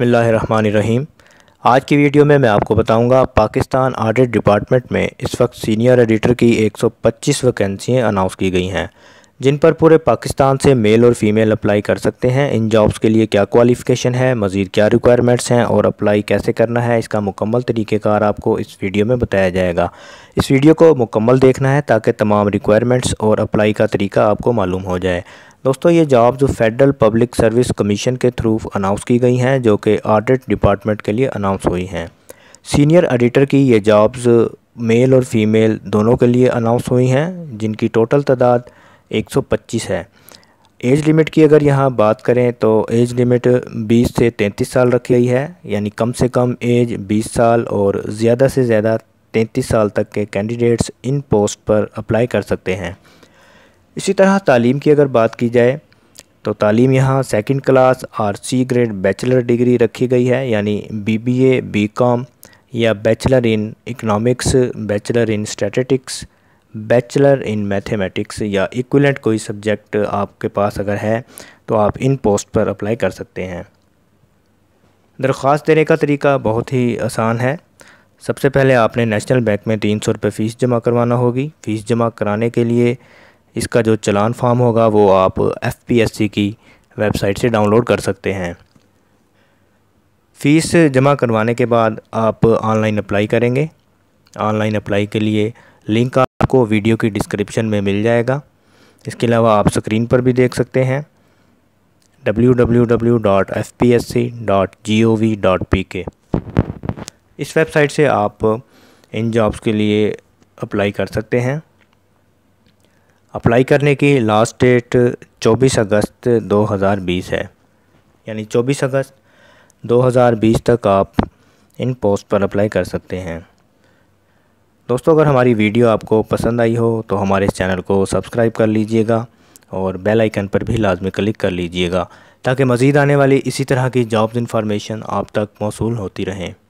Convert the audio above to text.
बसमीम आज की वीडियो में मैं आपको बताऊंगा पाकिस्तान आडिट डिपार्टमेंट में इस वक्त सीनियर एडिटर की 125 वैकेंसियां अनाउंस की गई हैं जिन पर पूरे पाकिस्तान से मेल और फीमेल अप्लाई कर सकते हैं इन जॉब्स के लिए क्या क्वालिफ़िकेशन है मज़ीद क्या रिक्वायरमेंट्स हैं और अप्लाई कैसे करना है इसका मुकम्मल तरीक़ेकार आपको इस वीडियो में बताया जाएगा इस वीडियो को मुकम्मल देखना है ताकि तमाम रिक्वायरमेंट्स और अप्लाई का तरीका आपको मालूम हो जाए दोस्तों ये जॉब जो फेडरल पब्लिक सर्विस कमीशन के थ्रू अनाउंस की गई हैं जो कि ऑडिट डिपार्टमेंट के लिए अनाउंस हुई हैं सीनियर एडिटर की ये जॉब्स मेल और फीमेल दोनों के लिए अनाउंस हुई हैं जिनकी टोटल तादाद 125 है एज लिमिट की अगर यहाँ बात करें तो एज लिमिट 20 से 33 साल रखी गई है यानी कम से कम एज 20 साल और ज़्यादा से ज़्यादा 33 साल तक के कैंडिडेट्स इन पोस्ट पर अप्लाई कर सकते हैं इसी तरह तालीम की अगर बात की जाए तो तालीम यहाँ second class or C grade bachelor degree रखी गई है यानी बीबीए, बीकॉम या bachelor in economics bachelor in statics bachelor in mathematics या इक्वलेंट कोई सब्जेक्ट आपके पास अगर है तो आप इन पोस्ट पर अप्लाई कर सकते हैं दरख्वास्त देने का तरीका बहुत ही आसान है सबसे पहले आपने नेशनल बैंक में तीन सौ रुपये फ़ीस जमा करवाना होगी फ़ीस जमा कराने के लिए इसका जो चलान फार्म होगा वो आप एफ की वेबसाइट से डाउनलोड कर सकते हैं फ़ीस जमा करवाने के बाद आप ऑनलाइन अप्लाई करेंगे ऑनलाइन अप्लाई के लिए लिंक आपको वीडियो की डिस्क्रिप्शन में मिल जाएगा इसके अलावा आप स्क्रीन पर भी देख सकते हैं www.fpsc.gov.pk इस वेबसाइट से आप इन जॉब्स के लिए अप्लाई कर सकते हैं अप्लाई करने की लास्ट डेट 24 अगस्त 2020 है यानी 24 अगस्त 2020 तक आप इन पोस्ट पर अप्लाई कर सकते हैं दोस्तों अगर हमारी वीडियो आपको पसंद आई हो तो हमारे इस चैनल को सब्सक्राइब कर लीजिएगा और बेल आइकन पर भी लाजमी क्लिक कर लीजिएगा ताकि मज़ीद आने वाली इसी तरह की जॉब्स इन्फॉर्मेशन आप तक मौसू होती रहें